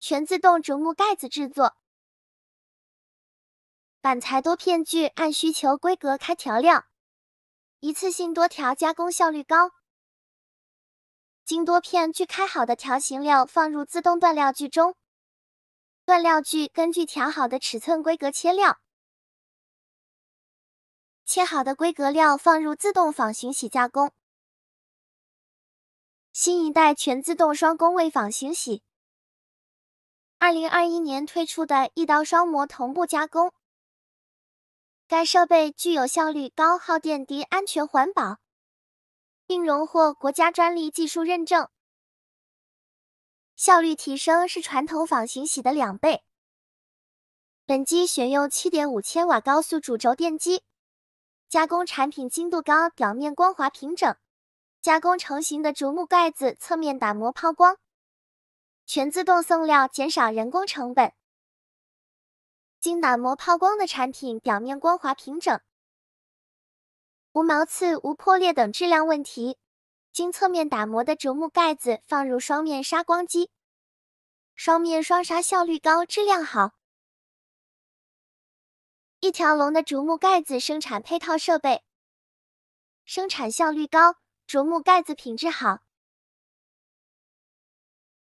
全自动竹木盖子制作，板材多片锯按需求规格开条料，一次性多条加工效率高。经多片锯开好的条形料放入自动断料锯中，断料锯根据调好的尺寸规格切料，切好的规格料放入自动仿型洗加工，新一代全自动双工位仿型洗。二零二一年推出的一刀双模同步加工，该设备具有效率高、耗电低、安全环保，并荣获国家专利技术认证。效率提升是传统仿型铣的两倍。本机选用七点五千瓦高速主轴电机，加工产品精度高，表面光滑平整。加工成型的竹木盖子侧面打磨抛光。全自动送料，减少人工成本。经打磨抛光的产品，表面光滑平整，无毛刺、无破裂等质量问题。经侧面打磨的竹木盖子放入双面砂光机，双面双砂效率高，质量好。一条龙的竹木盖子生产配套设备，生产效率高，竹木盖子品质好。